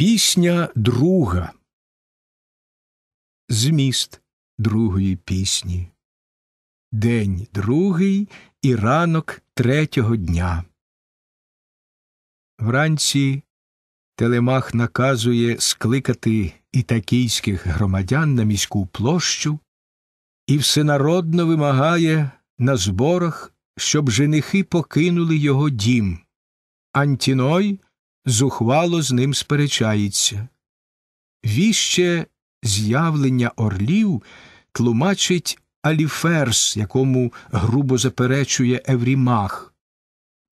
Пісня друга. Зміст другої пісні. День другий і ранок третього дня. Вранці Телемах наказує скликати ітакійських громадян на міську площу і всенародно вимагає на зборах, щоб женихи покинули його дім. Антіной зухвало з ним сперечається. Віще з'явлення орлів тлумачить Аліферс, якому грубо заперечує Еврімах.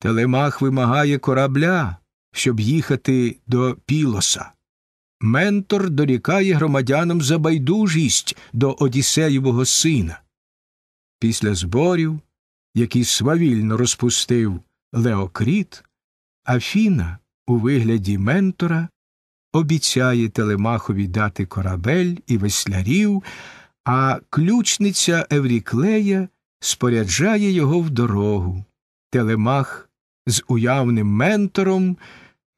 Телемах вимагає корабля, щоб їхати до Пілоса. Ментор дорікає громадянам за байдужість до Одіссеєвого сина. Після зборів, які свавільно розпустив Леокріт, Афіна у вигляді ментора обіцяє Телемахові дати корабель і веслярів, а ключниця Евріклея споряджає його в дорогу. Телемах з уявним ментором,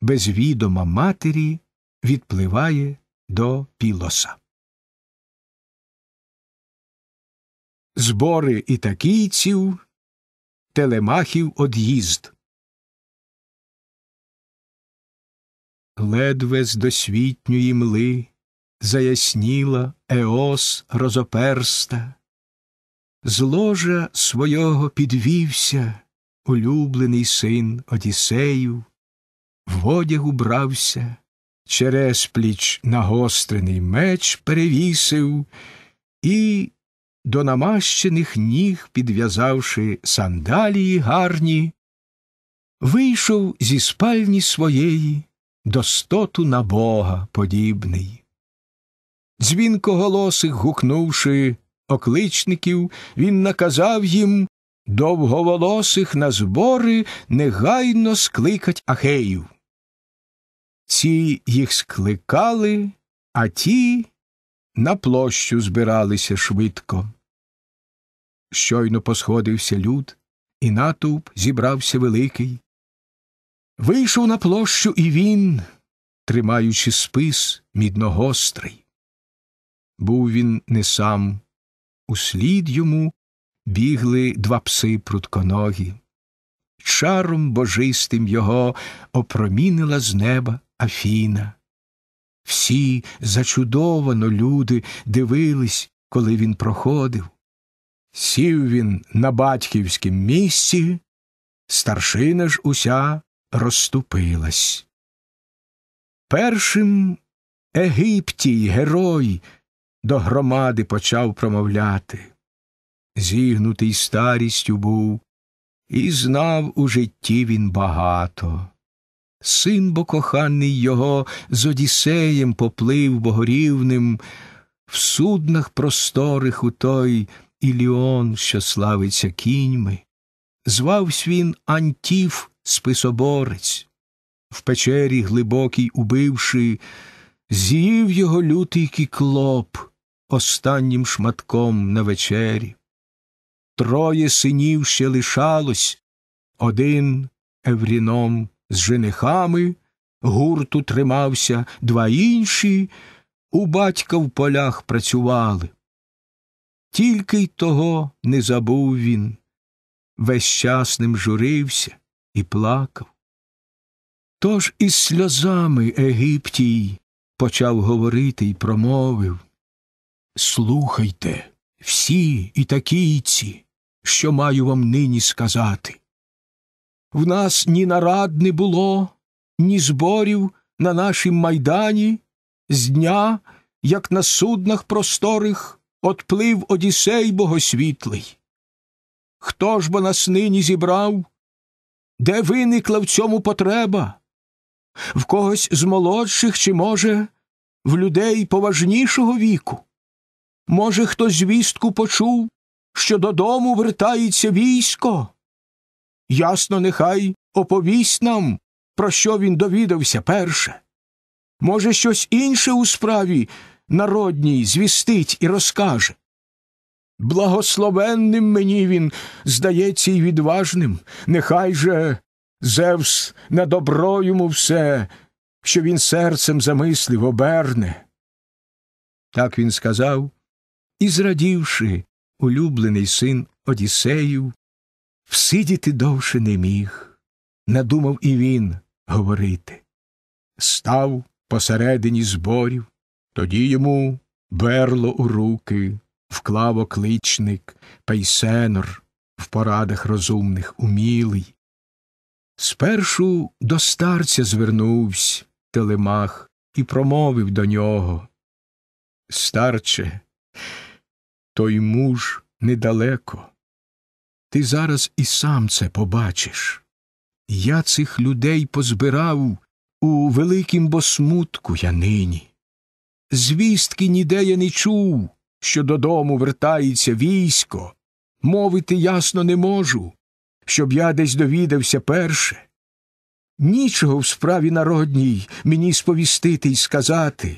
без відома матері, відпливає до Пілоса. Збори ітакійців Телемахів од'їзд. ледве з досвітньої мли заясніла Еос розоперста, з ложа свого підвівся улюблений син Одіссею, в одягу брався, через пліч нагострений меч перевісив і, до намащених ніг, підв'язавши сандалії гарні, вийшов зі спальні своєї достоту на Бога подібний. Дзвінко голосих гукнувши окличників, він наказав їм довговолосих на збори негайно скликать ахеїв. Ці їх скликали, а ті на площу збиралися швидко. Щойно посходився люд, і натовп зібрався великий. Вийшов на площу і він, тримаючи спис мідногострий. Був він не сам, услід йому бігли два пси прутконогі. Чаром божистим його опромінила з неба Афіна. Всі зачудовано люди дивились, коли він проходив. Сів він на батьківськім місці, старшина ж уся розступилась. Першим Египтій герой до громади почав промовляти. Зігнутий старістю був, і знав у житті він багато. Син бо коханий його з Одіссеєм поплив богорівним, в суднах просторих у той Іліон, що славиться кіньми звавсь він Антів Списоборець. В печері глибокій убивши, з'їв його лютий кіклоп останнім шматком на вечері. Троє синів ще лишалось, один Евріном з женихами гурту тримався, два інші у батька в полях працювали. Тільки й того не забув він, весь час ним журився і плакав. Тож із сльозами Египтій почав говорити і промовив Слухайте всі і такійці, що маю вам нині сказати. В нас ні нарад не було, ні зборів на нашім майдані з дня, як на суднах просторих, отплив Одіссей Богосвітлий. Хто ж бо нас нині зібрав? Де виникла в цьому потреба? В когось з молодших, чи, може, в людей поважнішого віку? Може, хто звістку почув, що додому вертається військо? Ясно, нехай оповість нам, про що він довідався перше. Може, щось інше у справі народній звістить і розкаже. Благословенним мені він здається і відважним, нехай же Зевс на добро йому все, що він серцем замислив, оберне. Так він сказав, і, зрадівши, улюблений син Одіссеїв, всидіти довше не міг. Надумав і він говорити. Став посередині зборів, тоді йому берло у руки вклав окличник пейсенор в порадах розумних умілий. Спершу до старця звернувся Телемах і промовив до нього. Старче, той муж недалеко. Ти зараз і сам це побачиш. Я цих людей позбирав у великім босмутку я нині. Звістки ніде я не чув, що додому вертається військо, мовити ясно не можу, щоб я десь довідався перше. Нічого в справі народній мені сповістити і сказати.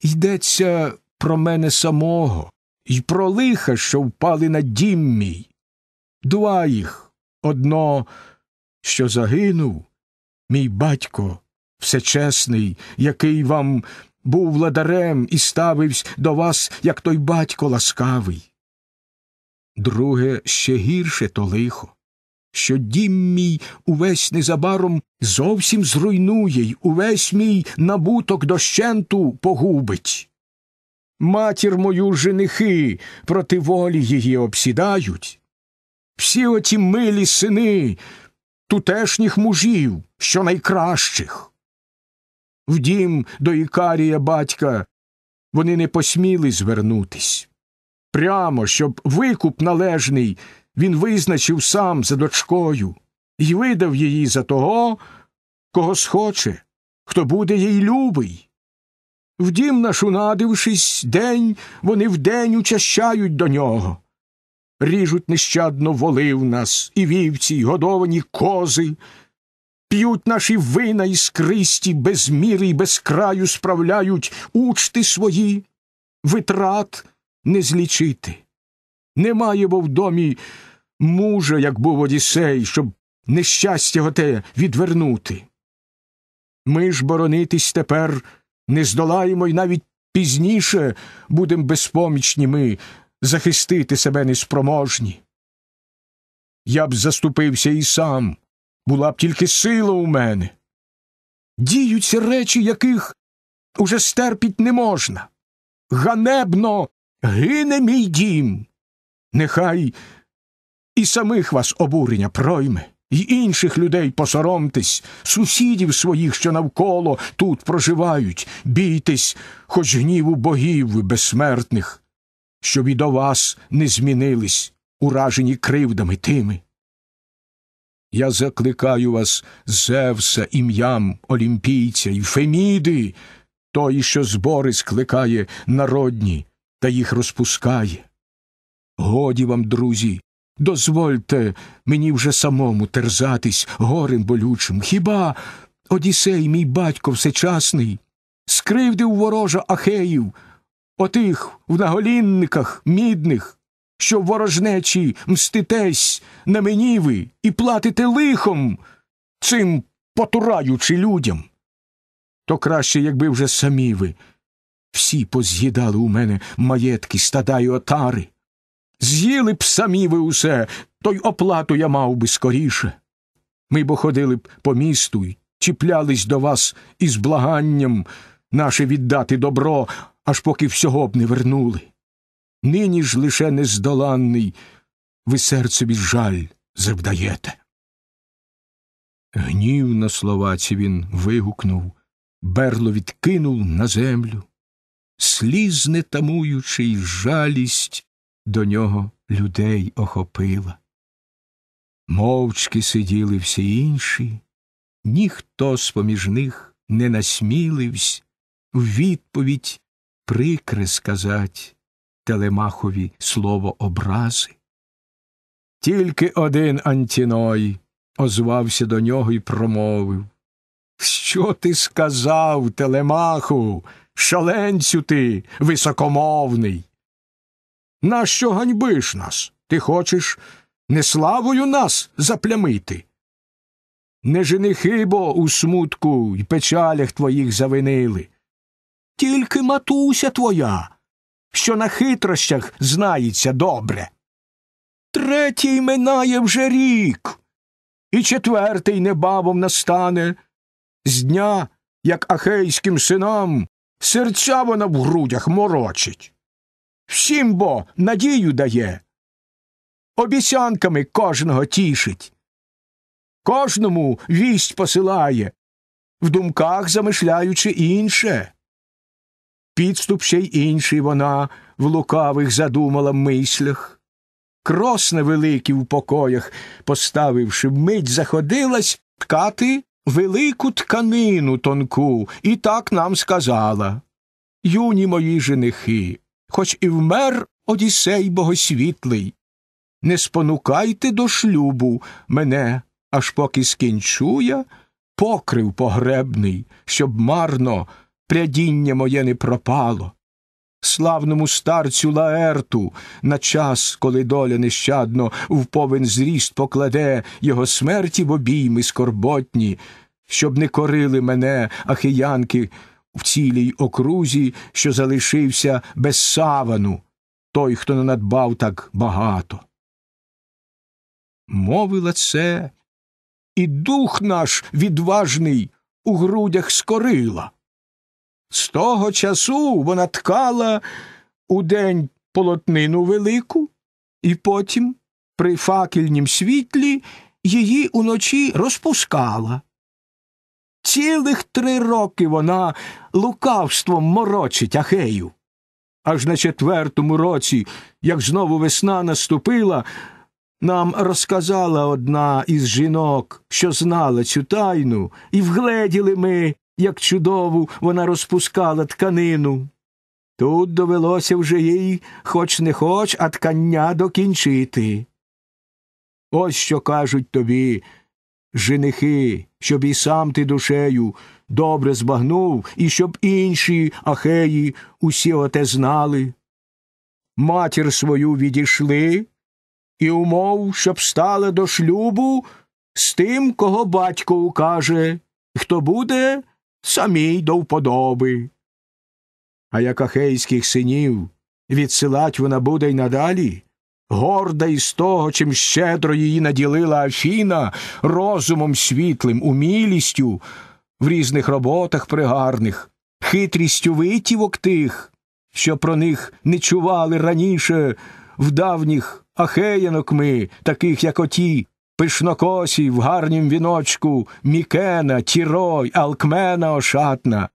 Йдеться про мене самого і про лиха, що впали на дім мій. Два їх одно, що загинув, мій батько всечесний, який вам був владарем і ставився до вас, як той батько ласкавий. Друге, ще гірше то лихо, що дім мій увесь незабаром зовсім зруйнує й увесь мій набуток дощенту погубить. Матір мою женихи проти волі її обсідають. Всі оті милі сини тутешніх мужів, що найкращих в дім до Ікарія батька. Вони не посміли звернутись. Прямо, щоб викуп належний, він визначив сам за дочкою і видав її за того, кого схоче, хто буде їй любий. В дім, Вдім, нашунадившись, день вони вдень учащають до нього. Ріжуть нещадно воли в нас і вівці, і годовані кози, П'ють наші вина іскристі, без міри і без краю справляють учти свої, витрат не злічити. Немає бо в домі мужа, як був одісей, щоб нещастя готе відвернути. Ми ж боронитись тепер не здолаємо і навіть пізніше будем безпомічні ми захистити себе неспроможні. Я б заступився і сам була б тільки сила у мене. Діються речі, яких уже стерпіть не можна. Ганебно гине мій дім. Нехай і самих вас обурення пройме, і інших людей посоромтесь, сусідів своїх, що навколо тут проживають, бійтесь, хоч гніву богів безсмертних, щоб і до вас не змінились, уражені кривдами тими, я закликаю вас, Зевса, ім'ям олімпійця і Феміди, той, що збори скликає народні та їх розпускає. Годі вам, друзі, дозвольте мені вже самому терзатись горем болючим. Хіба одісей, мій батько всечасний, скривдив ворожа ахеїв, отих в наголінниках мідних що ворожнечі мститесь на мені ви і платите лихом, цим потураючи людям. То краще, якби вже самі ви всі поз'їдали у мене маєтки, стада й отари. З'їли б самі ви усе, то й оплату я мав би скоріше. Ми б ходили б по місту й чіплялись до вас із благанням наше віддати добро, аж поки всього б не вернули нині ж лише нездоланний, ви серцеві жаль завдаєте. Гнів на словаці він вигукнув, берло відкинув на землю, сліз не тамуючи, жалість до нього людей охопила. Мовчки сиділи всі інші, ніхто з поміж них не насмілився в відповідь прикре сказать Телемахові слово образи. Тільки один Антіной озвався до нього і промовив. Що ти сказав, Телемаху, шаленцю ти високомовний? Нащо ганьбиш нас? Ти хочеш не славою нас заплямити? Не женихи бо у смутку й печалях твоїх завинили. Тільки матуся твоя що на хитрощах знається добре. Третій минає вже рік, і четвертий небавом настане. З дня, як ахейським синам, серця вона в грудях морочить. Всім бо надію дає. Обіцянками кожного тішить. Кожному вість посилає, в думках замишляючи інше підступ ще й інший вона в лукавих задумала мислях. Кросне великі в покоях, поставивши мить, заходилась ткати велику тканину тонку, і так нам сказала. Юні мої женихи, хоч і вмер Одіссей богосвітлий. Не спонукайте до шлюбу мене, аж поки скінчу я покрив погребний, щоб марно прядіння моє не пропало. Славному старцю Лаерту на час, коли доля нещадно в повен зріст покладе його смерті в обійми скорботні, щоб не корили мене, ахиянки, в цілій окрузі, що залишився без савану, той, хто не надбав так багато. Мовила це, і дух наш відважний у грудях скорила. З того часу вона ткала у день полотнину велику, і потім, при факельнім світлі, її уночі розпускала. Цілих три роки вона лукавством морочить ахею. Аж на четвертому році, як знову весна наступила, нам розказала одна із жінок, що знала цю тайну, і вгледіли ми, як чудову вона розпускала тканину. Тут довелося вже їй, хоч не хоч, а ткання докінчити. Ось що кажуть тобі, женихи, щоб і сам ти душею добре збагнув, і щоб інші ахеї усі оте знали. Матір свою відійшли і умов, щоб стала до шлюбу з тим, кого батько укаже, хто буде самій до вподоби. А як ахейських синів відсилать вона буде й надалі, горда із того, чим щедро її наділила Афіна розумом світлим, умілістю, в різних роботах пригарних, хитрістю витівок тих, що про них не чували раніше в давніх ахеянок ми, таких, як оті, пишнокосій в гарнім віночку, Мікена, Тірой, Алкмена Ошатна.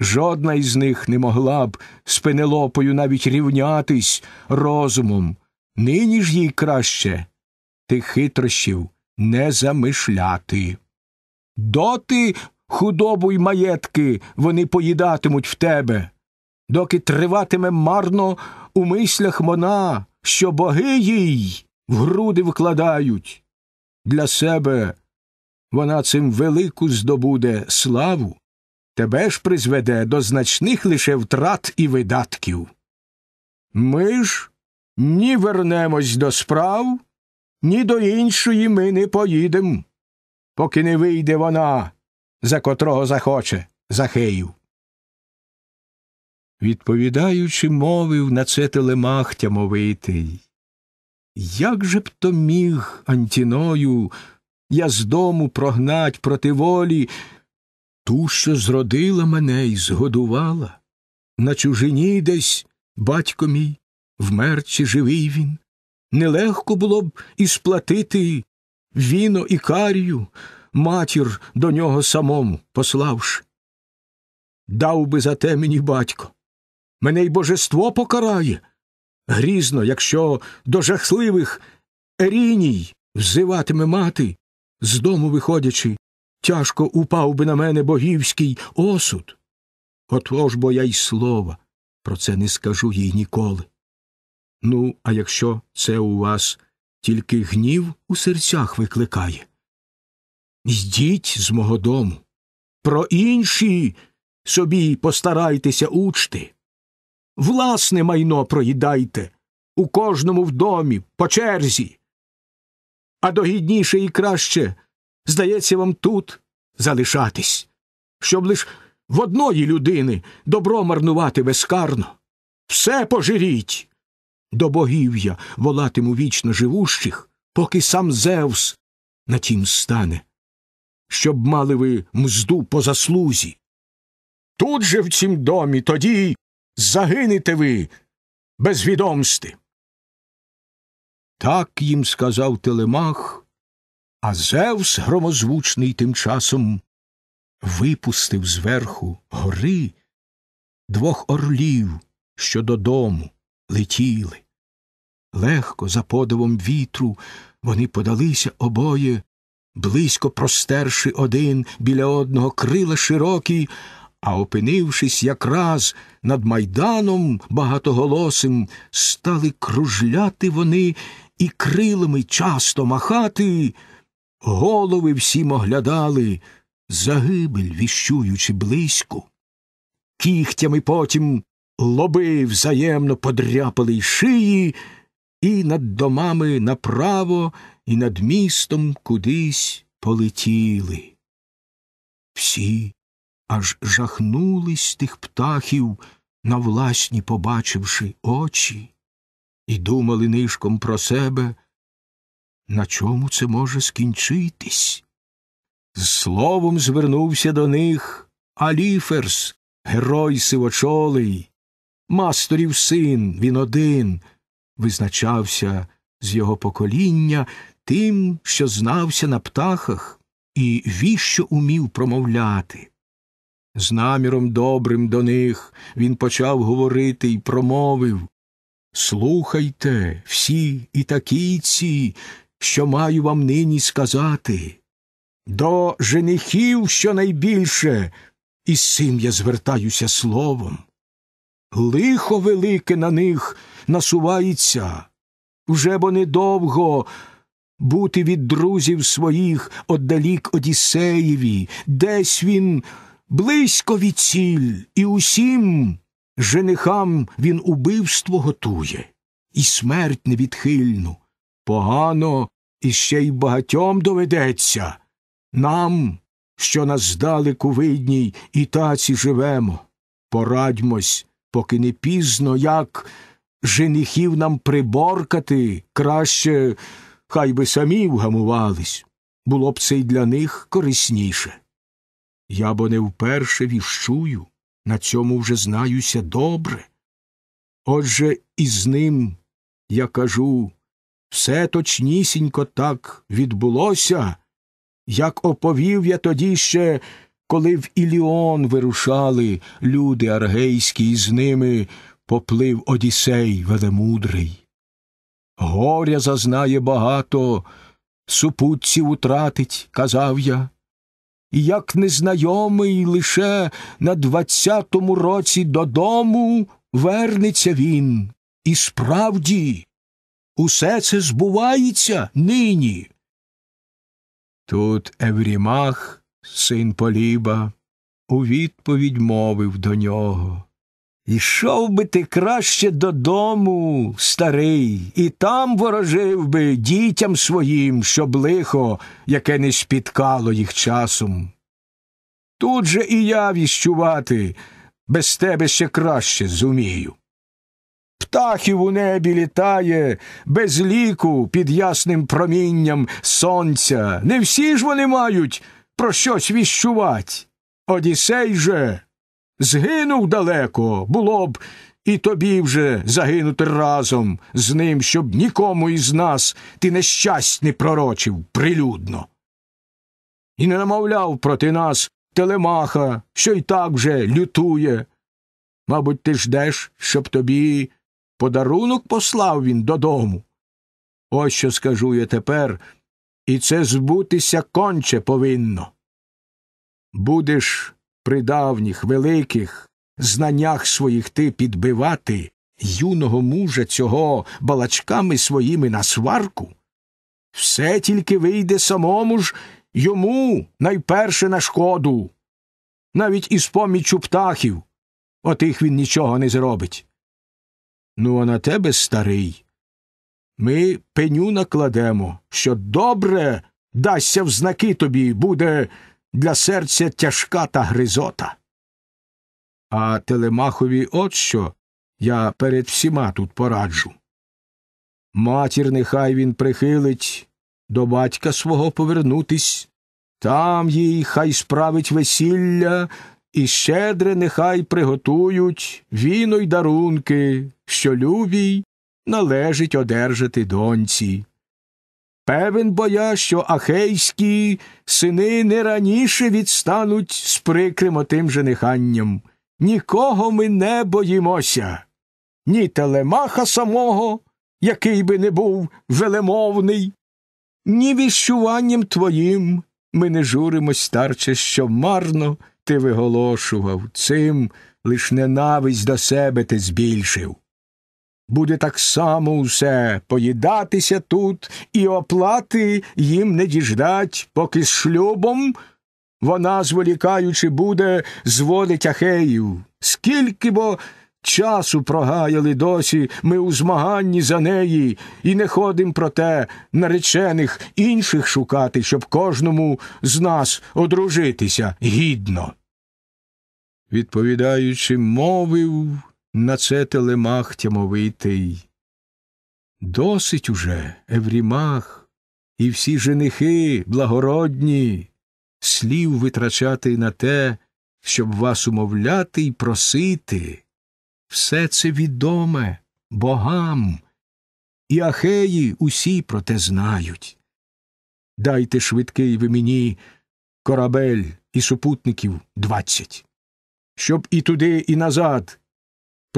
Жодна із них не могла б з Пенелопою навіть рівнятись розумом. Нині ж їй краще тих хитрощів не замишляти. Доти худобу й маєтки вони поїдатимуть в тебе, доки триватиме марно у мислях мона, що боги їй в груди вкладають для себе, вона цим велику здобуде славу, тебе ж призведе до значних лише втрат і видатків. Ми ж ні вернемось до справ, ні до іншої ми не поїдем, поки не вийде вона, за котрого захоче Захеїв. Відповідаючи, мовив на це телемах тямовитий. Як же б то міг, Антіною, я з дому прогнать проти волі ту, що зродила мене і згодувала, на чужині десь, батько мій, вмер чи живий він. Нелегко було б і сплатити віно і карію, матір до нього самому пославши. Дав би за те мені батько, мене й божество покарає. Грізно, якщо до жахливих еріній взиватиме мати, з дому виходячи, тяжко упав би на мене богівський осуд. Отож бо я й слова про це не скажу їй ніколи. Ну, а якщо це у вас тільки гнів у серцях викликає, йдіть з мого дому. Про інші собі постарайтеся учти. Власне майно проїдайте у кожному в домі, по черзі. А догідніше і краще, здається, вам тут залишатись, щоб лиш в одної людини добро марнувати безкарно. Все пожиріть. До богів я волатиму вічно живущих, поки сам Зевс на тім стане, щоб мали ви мзду по заслузі. Тут же в цім домі тоді загинете ви без відомсти. Так їм сказав Телемах, а Зевс громозвучний тим часом випустив зверху гори двох орлів, що додому летіли. Легко, за подивом вітру, вони подалися обоє, близько простерши один біля одного крила широкий, а опинившись якраз над майданом багатоголосим, стали кружляти вони і крилами часто махати, голови всім оглядали, загибель віщуючи близьку. Кігтями потім лоби взаємно подряпали й шиї, і над домами направо і над містом кудись полетіли. Всі аж жахнулись тих птахів, на власні побачивши очі, і думали нишком про себе, на чому це може скінчитись. З словом звернувся до них Аліферс, герой сивочолий, масторів син, він один, визначався з його покоління тим, що знався на птахах і віщо умів промовляти. З наміром добрим до них він почав говорити і промовив Слухайте всі і такійці, що маю вам нині сказати. До женихів щонайбільше, і з цим я звертаюся словом. Лихо велике на них насувається, вже бо недовго бути від друзів своїх оддалік Одіссеєві, десь він близько від ціль, і усім женихам він убивство готує, і смерть невідхильну. Погано іще й багатьом доведеться. Нам, що нас здалеку видній, і таці живемо. Порадьмось, поки не пізно, як женихів нам приборкати, краще хай би самі вгамувались. Було б це й для них корисніше. Я бо не вперше віщую, на цьому вже знаюся добре. Отже, із ним, я кажу, все точнісінько так відбулося, як оповів я тоді ще, коли в Іліон вирушали люди аргейські, і з ними поплив Одіссей велемудрий. Горя зазнає багато, супутців утратить, казав я і як незнайомий лише на двадцятому році додому вернеться він. І справді, усе це збувається нині. Тут Еврімах, син Поліба, у відповідь мовив до нього Ішов би ти краще додому, старий, і там ворожив би дітям своїм, щоб лихо, яке не спіткало їх часом. Тут же і я віщувати без тебе ще краще зумію. Птахів у небі літає, без ліку під ясним промінням сонця. Не всі ж вони мають про щось віщувати. Одісей же Згинув далеко, було б і тобі вже загинути разом з ним, щоб нікому із нас ти нещасть не пророчив прилюдно. І не намовляв проти нас телемаха, що й так вже лютує. Мабуть, ти ждеш, щоб тобі подарунок послав він додому. Ось що скажу я тепер, і це збутися конче повинно. Будеш при давніх великих знаннях своїх ти підбивати юного мужа цього балачками своїми на сварку, все тільки вийде самому ж йому найперше на шкоду. Навіть із поміччю птахів отих він нічого не зробить. Ну, а на тебе, старий, ми пеню накладемо, що добре дасться в знаки тобі буде для серця тяжка та гризота. А Телемахові от що я перед всіма тут пораджу. Матір нехай він прихилить до батька свого повернутись, там їй хай справить весілля, і щедре нехай приготують віно й дарунки, що любій належить одержати доньці. Певен бо я, що ахейські сини не раніше відстануть з прикрим отим же неханням. Нікого ми не боїмося. Ні телемаха самого, який би не був велемовний, ні віщуванням твоїм ми не журимось, старче, що марно ти виголошував, цим лиш ненависть до себе ти збільшив буде так само усе поїдатися тут, і оплати їм не діждать, поки з шлюбом вона, зволікаючи, буде, зводить ахеїв. Скільки бо часу прогаяли досі ми у змаганні за неї, і не ходим проте наречених інших шукати, щоб кожному з нас одружитися гідно. Відповідаючи, мовив на це телемах тямовитий. Досить уже, Еврімах, і всі женихи благородні, слів витрачати на те, щоб вас умовляти і просити. Все це відоме богам, і ахеї усі про те знають. Дайте швидкий ви мені корабель і супутників двадцять, щоб і туди, і назад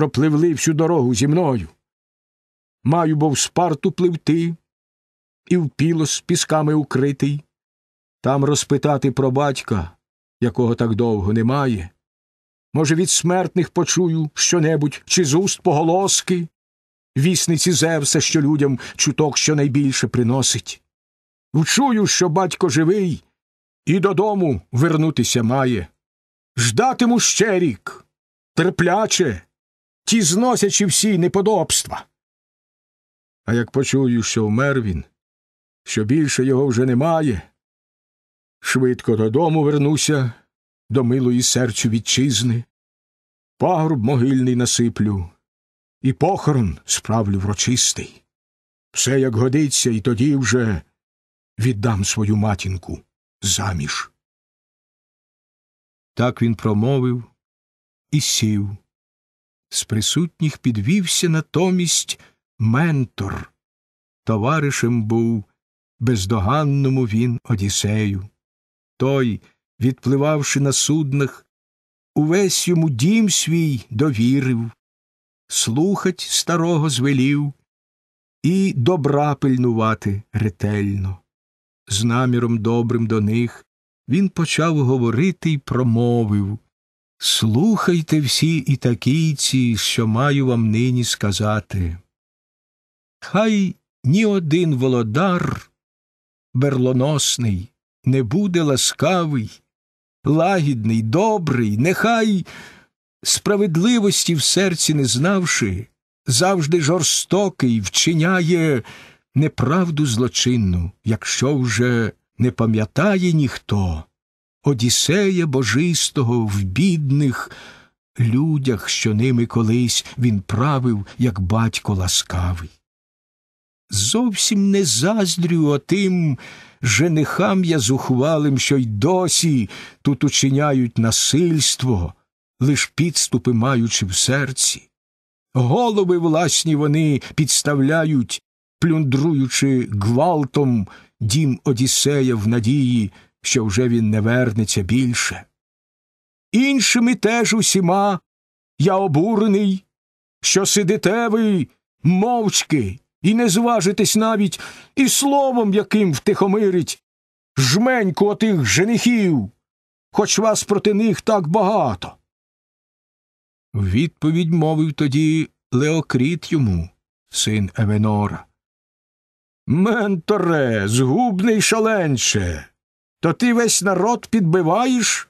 пропливли всю дорогу зі мною. Маю бо в спарту пливти і в пілос пісками укритий, там розпитати про батька, якого так довго немає. Може, від смертних почую щонебудь чи з уст поголоски, вісниці Зевса, що людям чуток щонайбільше приносить. Вчую, що батько живий і додому вернутися має. Ждатиму ще рік, терпляче, ті зносячи всі неподобства. А як почую, що вмер він, що більше його вже немає, швидко додому вернуся до милої серцю вітчизни, пагорб могильний насиплю, і похорон справлю врочистий. Все як годиться, і тоді вже віддам свою матінку заміж. Так він промовив і сів. З присутніх підвівся натомість ментор. Товаришем був бездоганному він Одіссею. Той, відпливавши на суднах, увесь йому дім свій довірив, слухать старого звелів і добра пильнувати ретельно. З наміром добрим до них він почав говорити й промовив Слухайте всі і такійці, що маю вам нині сказати. Хай ні один володар берлоносний не буде ласкавий, лагідний, добрий, нехай справедливості в серці не знавши, завжди жорстокий вчиняє неправду злочинну, якщо вже не пам'ятає ніхто. Одіссея божистого в бідних людях, що ними колись він правив, як батько ласкавий. Зовсім не заздрю отим женихам я зухвалим, що й досі тут учиняють насильство, лиш підступи маючи в серці. Голови власні вони підставляють, плюндруючи гвалтом дім Одіссея в надії що вже він не вернеться більше. Іншими теж усіма я обурений, що сидите ви мовчки і не зважитесь навіть і словом, яким втихомирить жменьку отих женихів, хоч вас проти них так багато. Відповідь мовив тоді Леокріт йому, син Евенора. Менторе, згубний шаленче то ти весь народ підбиваєш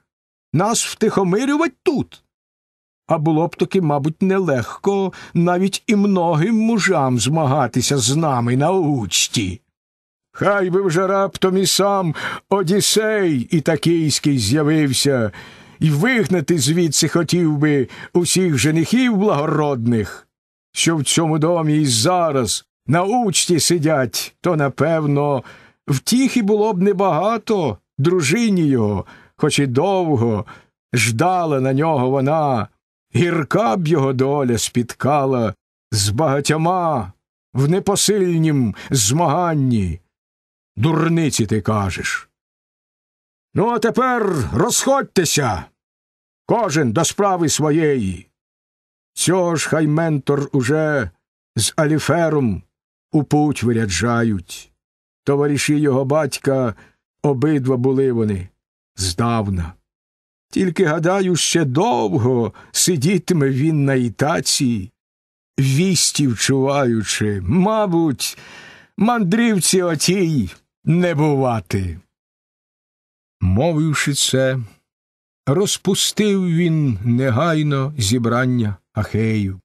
нас втихомирювати тут. А було б таки, мабуть, нелегко навіть і многим мужам змагатися з нами на учті. Хай би вже раптом і сам Одісей Ітакійський з'явився, і вигнати звідси хотів би усіх женихів благородних, що в цьому домі і зараз на учті сидять, то, напевно, Втіхи було б небагато дружині його, хоч і довго ждала на нього вона, гірка б його доля спіткала з багатьома в непосильнім змаганні. Дурниці ти кажеш. Ну, а тепер розходьтеся. Кожен до справи своєї. Цього ж хай ментор уже з аліфером у путь виряджають. Товариші його батька обидва були вони здавна. Тільки, гадаю, ще довго сидітиме він на ітаці, вісті вчуваючи, мабуть, мандрівці отій не бувати. Мовивши це, розпустив він негайно зібрання ахею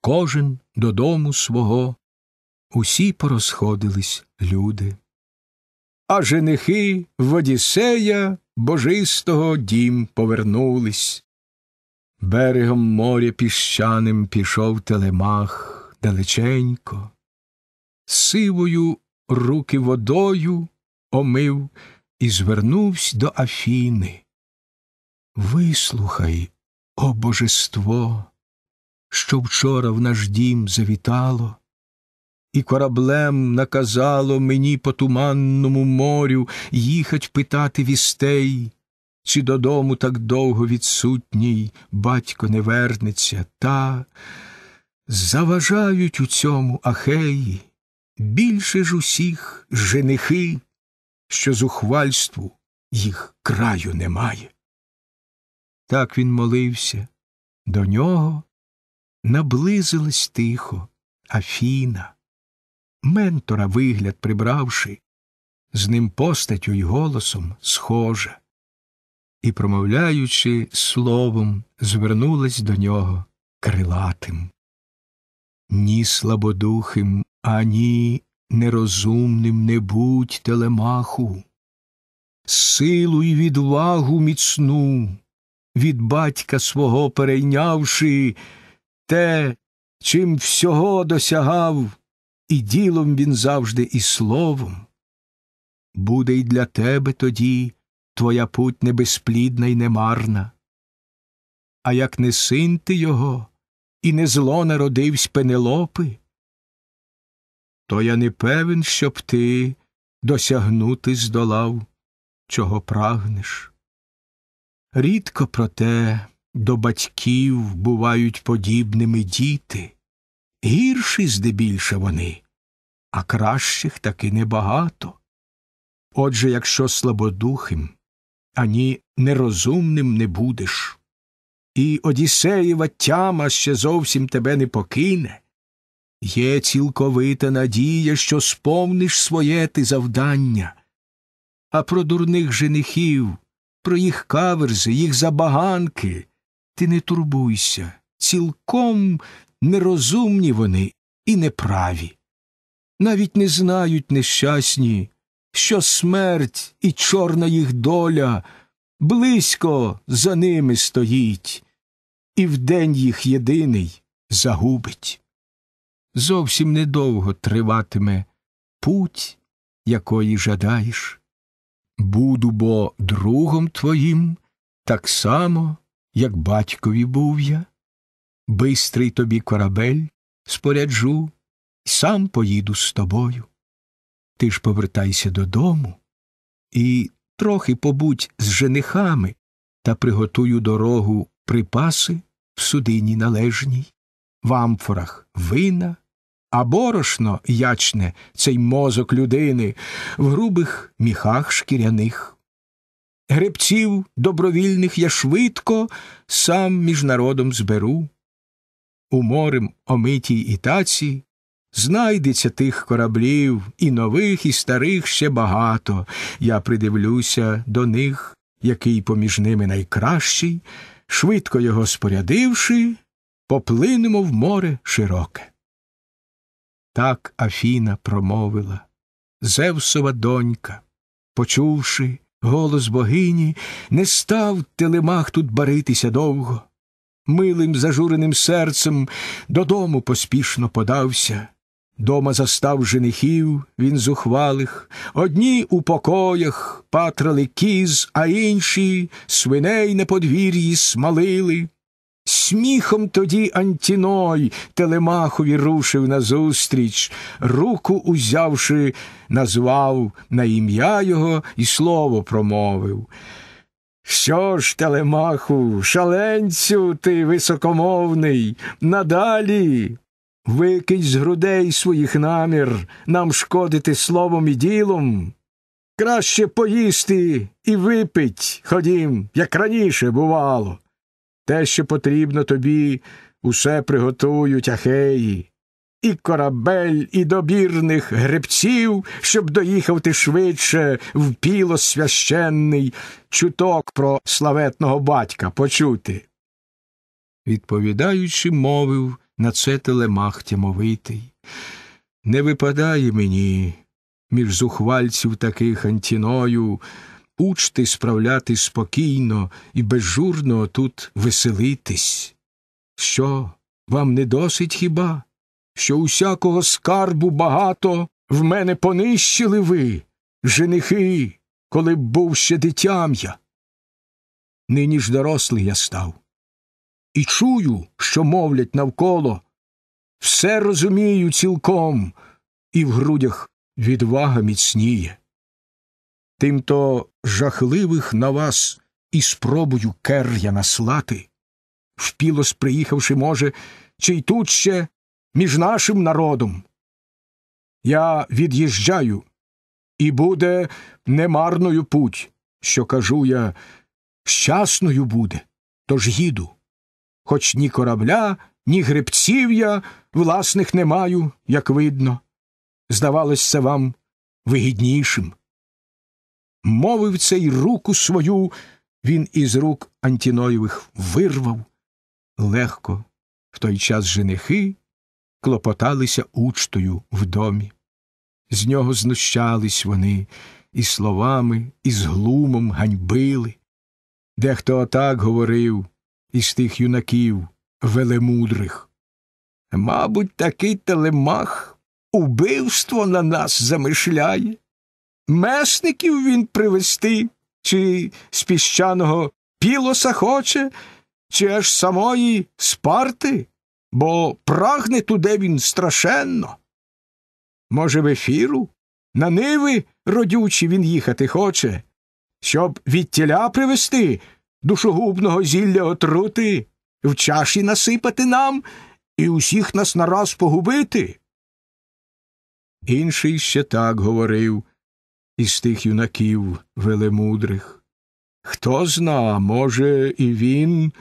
Кожен додому свого усі порозходились люди. А женихи в Одіссея божистого дім повернулись. Берегом моря піщаним пішов телемах далеченько, сивою руки водою омив і звернувсь до Афіни. Вислухай, о божество, що вчора в наш дім завітало. І кораблем наказало мені по туманному морю їхать питати вістей, чи додому так довго відсутній батько не вернеться, та заважають у цьому ахеї більше ж усіх женихи, що зухвальству їх краю немає. Так він молився, до нього наблизилась тихо Афіна ментора вигляд прибравши, з ним постатю й голосом схожа. І, промовляючи словом, звернулась до нього крилатим. Ні слабодухим, ані нерозумним не будь телемаху, силу й відвагу міцну, від батька свого перейнявши те, чим всього досягав і ділом він завжди, і словом. Буде й для тебе тоді твоя путь небезплідна і немарна. А як не син ти його, і не зло народивсь пенелопи, то я не певен, щоб ти досягнути здолав, чого прагнеш. Рідко проте до батьків бувають подібними діти гірші здебільше вони, а кращих таки небагато. Отже, якщо слабодухим, ані нерозумним не будеш, і Одіссеєва тяма ще зовсім тебе не покине, є цілковита надія, що сповниш своє ти завдання, а про дурних женихів, про їх каверзи, їх забаганки ти не турбуйся, цілком нерозумні вони і неправі. Навіть не знають нещасні, що смерть і чорна їх доля близько за ними стоїть, і вдень їх єдиний загубить. Зовсім недовго триватиме путь, якої жадаєш. Буду бо другом твоїм, так само, як батькові був я. Бистрий тобі корабель споряджу, сам поїду з тобою. Ти ж повертайся додому і трохи побудь з женихами та приготую дорогу припаси в судині належній, в амфорах вина, а борошно ячне цей мозок людини в грубих міхах шкіряних. Гребців добровільних я швидко сам між народом зберу у морем омитій і таці, знайдеться тих кораблів, і нових, і старих ще багато. Я придивлюся до них, який поміж ними найкращий, швидко його спорядивши, поплинемо в море широке. Так Афіна промовила Зевсова донька, почувши голос богині, не став телемах тут баритися довго милим, зажуреним серцем додому поспішно подався. Дома застав женихів він зухвалих, одні у покоях патрали кіз, а інші свиней на подвір'ї смалили. Сміхом тоді Антіной Телемахові рушив назустріч, руку узявши, назвав на ім'я його і слово промовив. Що ж, Телемаху, шаленцю ти високомовний, надалі. Викинь з грудей своїх намір нам шкодити словом і ділом. Краще поїсти і випить, ходім, як раніше бувало. Те, що потрібно тобі, усе приготують ахеї і корабель, і добірних гребців, щоб доїхати швидше в піло священний чуток про славетного батька почути. Відповідаючи, мовив на це телемах тямовитий. Не випадає мені між зухвальців таких антіною учти справляти спокійно і безжурно тут веселитись. Що, вам не досить хіба? що усякого скарбу багато в мене понищили ви, женихи, коли б був ще дитям я. Нині ж дорослий я став. І чую, що мовлять навколо, все розумію цілком, і в грудях відвага міцніє. Тимто жахливих на вас і спробую кер'я наслати, впілос приїхавши, може, чи й тут ще між нашим народом. Я від'їжджаю, і буде немарною путь, що кажу я, щасною буде, тож їду. Хоч ні корабля, ні гребців я власних не маю, як видно. Здавалось, це вам вигіднішим. Мовив це й руку свою він із рук Антіноєвих вирвав. Легко в той час женихи клопоталися учтою в домі. З нього знущались вони і словами, і з глумом ганьбили. Дехто отак говорив із тих юнаків велемудрих. Мабуть, такий телемах убивство на нас замишляє. Месників він привести, чи з піщаного пілоса хоче, чи аж самої спарти бо прагне туди він страшенно. Може, в ефіру? На ниви родючі він їхати хоче, щоб від тіля привезти, душогубного зілля отрути, в чаші насипати нам і усіх нас нараз погубити. Інший ще так говорив із тих юнаків велемудрих. Хто зна, може, і він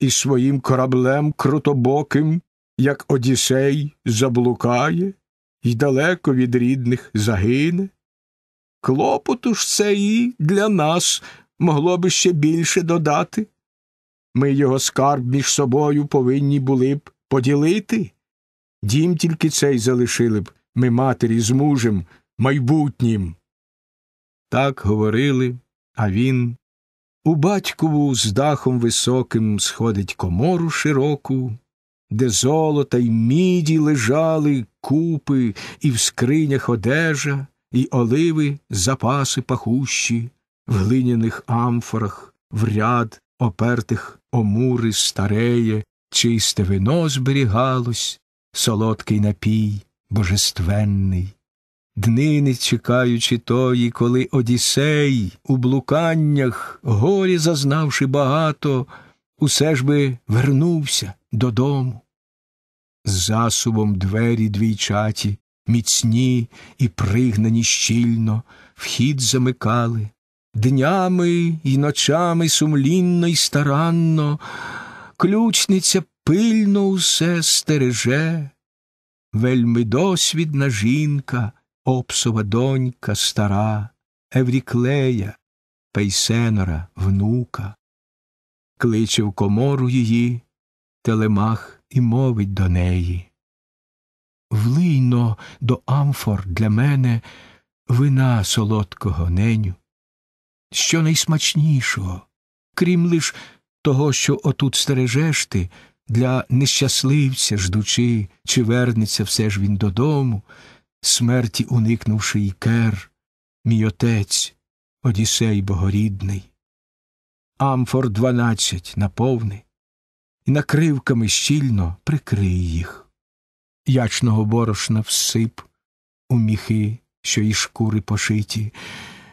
і своїм кораблем крутобоким, як Одіссей, заблукає і далеко від рідних загине. Клопоту ж це і для нас могло би ще більше додати. Ми його скарб між собою повинні були б поділити. Дім тільки цей залишили б ми матері з мужем майбутнім. Так говорили, а він у батькову з дахом високим сходить комору широку, де золота й міді лежали купи, і в скринях одежа, і оливи запаси пахущі, в глиняних амфорах, в ряд опертих омури стареє, чисте вино зберігалось, солодкий напій божественний. Дни не чекаючи тої, коли Одіссей у блуканнях, горі зазнавши багато, усе ж би вернувся додому. З засувом двері двійчаті, міцні і пригнані щільно, вхід замикали, днями і ночами сумлінно і старанно, ключниця пильно усе стереже, вельми досвідна жінка. Опсова донька стара, Евріклея, Пейсенора, внука. Кличе в комору її, Телемах і мовить до неї. Влийно до амфор для мене вина солодкого неню, що найсмачнішого, крім лиш того, що отут стережеш ти, для нещасливця ждучи, чи вернеться все ж він додому смерті уникнувши ікер, мій отець, Одісей Богорідний, Амфор дванадцять наповни, і накривками щільно прикрий їх, ячного борошна всип у міхи, що й шкури пошиті,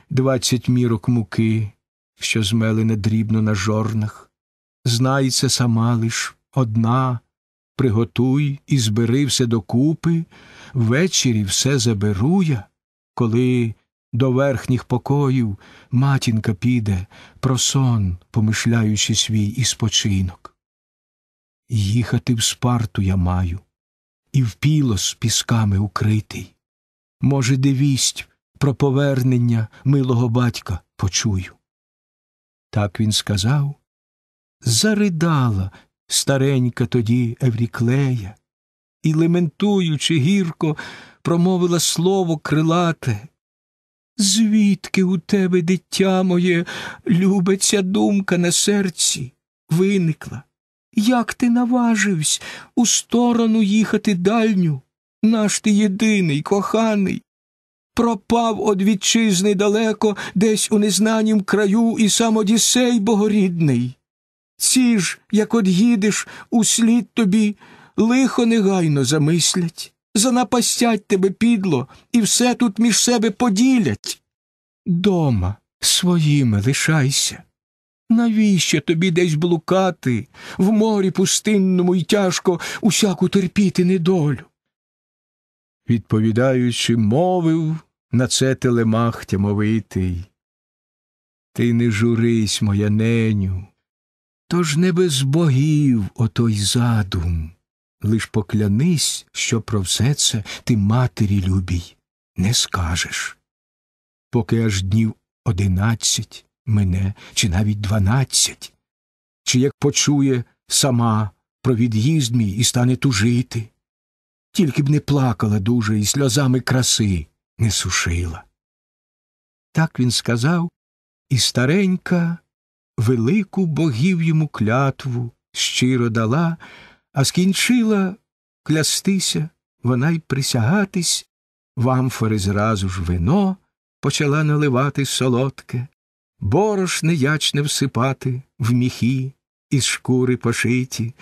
двадцять мірок муки, що змелене дрібно на жорнах, знається сама лиш одна приготуй і збери все докупи, ввечері все заберу я, коли до верхніх покоїв матінка піде про сон, помишляючи свій і спочинок. Їхати в спарту я маю, і в пілос пісками укритий. Може, дивість про повернення милого батька почую. Так він сказав. Заридала старенька тоді Евріклея, і, лементуючи гірко, промовила слово крилате. Звідки у тебе, дитя моє, любе думка на серці виникла? Як ти наважився у сторону їхати дальню? Наш ти єдиний, коханий, пропав од вітчизни далеко десь у незнанім краю і сам Одіссей богорідний. Ці ж, як од'їдеш, услід тобі лихо негайно замислять, занапастять тебе підло і все тут між себе поділять. Дома своїми лишайся. Навіщо тобі десь блукати, в морі пустинному і тяжко усяку терпіти недолю? Відповідаючи, мовив на це телемах тямовитий. Ти не журись, моя неню. Тож не без богів отой задум. Лиш поклянись, що про все це ти матері любій не скажеш. Поки аж днів одинадцять мене, чи навіть дванадцять, чи як почує сама про від'їзд мій і стане тужити, тільки б не плакала дуже і сльозами краси не сушила. Так він сказав, і старенька велику богів йому клятву щиро дала, а скінчила клястися вона й присягатись, в амфори зразу ж вино почала наливати солодке, борош неячне всипати в міхи із шкури пошиті,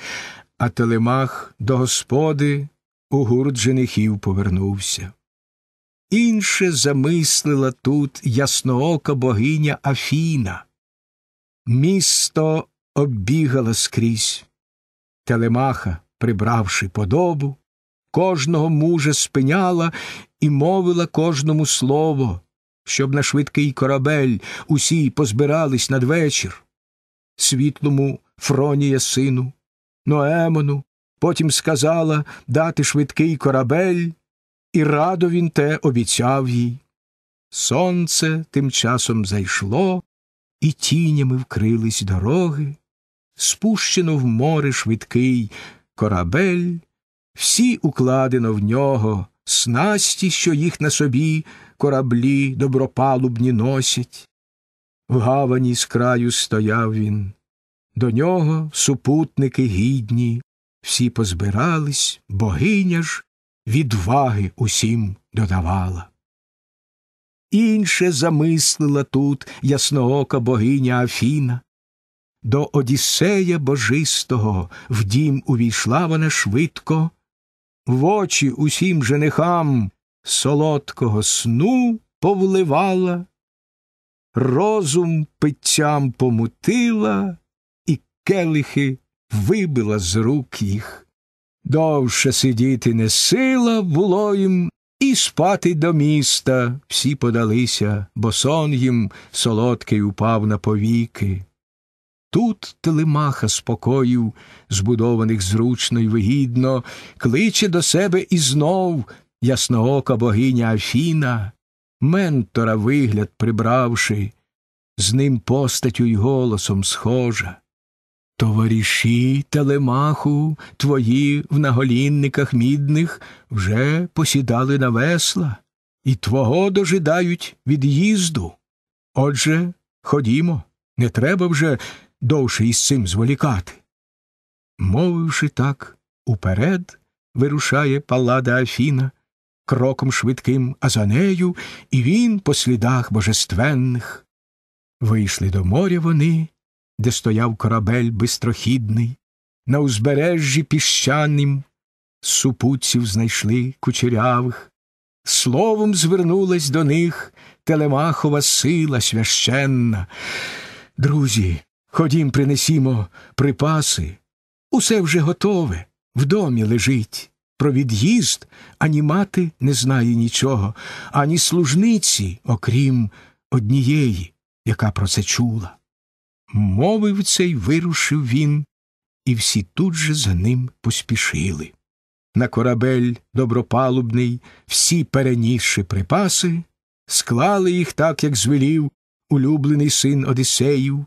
а телемах до господи у гурт женихів повернувся. Інше замислила тут ясноока богиня Афіна. Місто оббігала скрізь. Телемаха, прибравши подобу, кожного мужа спиняла і мовила кожному слово, щоб на швидкий корабель усі позбирались надвечір. Світлому Фронія сину, Ноемону, потім сказала дати швидкий корабель, і радо він те обіцяв їй. Сонце тим часом зайшло, і тінями вкрились дороги, спущено в море швидкий корабель, всі укладено в нього снасті, що їх на собі кораблі добропалубні носять. В гавані з краю стояв він, до нього супутники гідні, всі позбирались, богиня ж відваги усім додавала інше замислила тут ясноока богиня Афіна. До Одіссея божистого в дім увійшла вона швидко, в очі усім женихам солодкого сну повливала, розум питтям помутила і келихи вибила з рук їх. Довше сидіти не сила було їм і спати до міста всі подалися, бо сон їм солодкий упав на повіки. Тут телемаха спокоїв, збудованих зручно й вигідно, кличе до себе і знов ясноока богиня Афіна, ментора вигляд прибравши, з ним постаттю й голосом схожа. Товариші телемаху, твої в наголінниках мідних вже посідали на весла, і твого дожидають від'їзду. Отже, ходімо, не треба вже довше із цим зволікати. Мовивши так, уперед вирушає палада Афіна, кроком швидким, а за нею, і він по слідах божественних. Вийшли до моря вони де стояв корабель бистрохідний, на узбережжі піщаним супутців знайшли кучерявих, словом звернулась до них Телемахова сила священна. Друзі, ходім, принесімо припаси. Усе вже готове, в домі лежить. Про від'їзд ані мати не знає нічого, ані служниці, окрім однієї, яка про це чула. Мовив цей вирушив він, і всі тут же за ним поспішили. На корабель добропалубний всі перенісши припаси, склали їх так, як звелів улюблений син Одисеїв.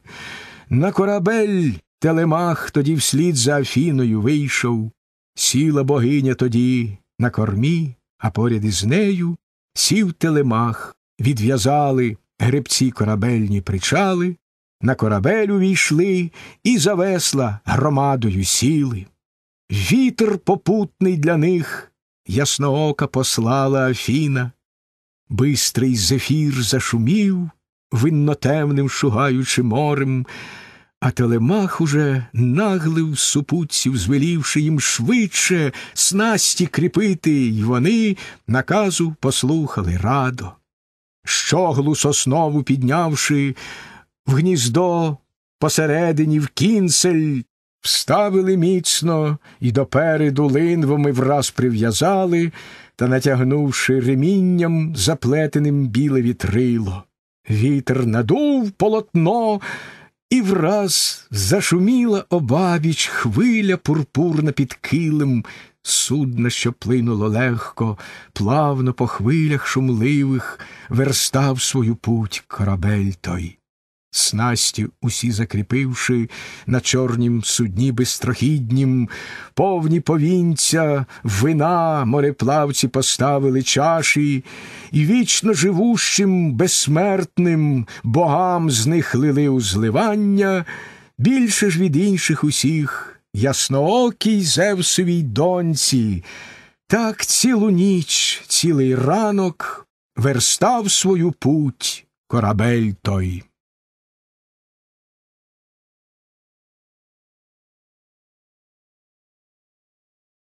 На корабель телемах тоді вслід за Афіною вийшов, сіла богиня тоді на кормі, а поряд із нею сів телемах, відв'язали гребці корабельні причали. На корабель увійшли і за весла громадою сіли. Вітер попутний для них, ясноока послала Афіна. Бистрий зефір зашумів, виннотемним шугаючи морем, а телемах уже наглив супутців, звелівши їм швидше снасті кріпити, й вони наказу послухали радо. Щоглу соснову піднявши, в гніздо, посередині в кінцель, вставили міцно і допереду линвами враз прив'язали та, натягнувши ремінням, заплетеним біле вітрило. Вітер надув полотно. І враз зашуміла обабіч хвиля пурпурна під килим, судно, що плинуло легко, плавно по хвилях шумливих верстав свою путь корабель той. Снасті усі закріпивши на чорнім судні бистрохіднім, повні повінця, вина мореплавці поставили чаші, і вічно живущим, безсмертним богам з них лили узливання, більше ж від інших усіх, ясноокій Зевсовій доньці. Так цілу ніч, цілий ранок верстав свою путь корабель той.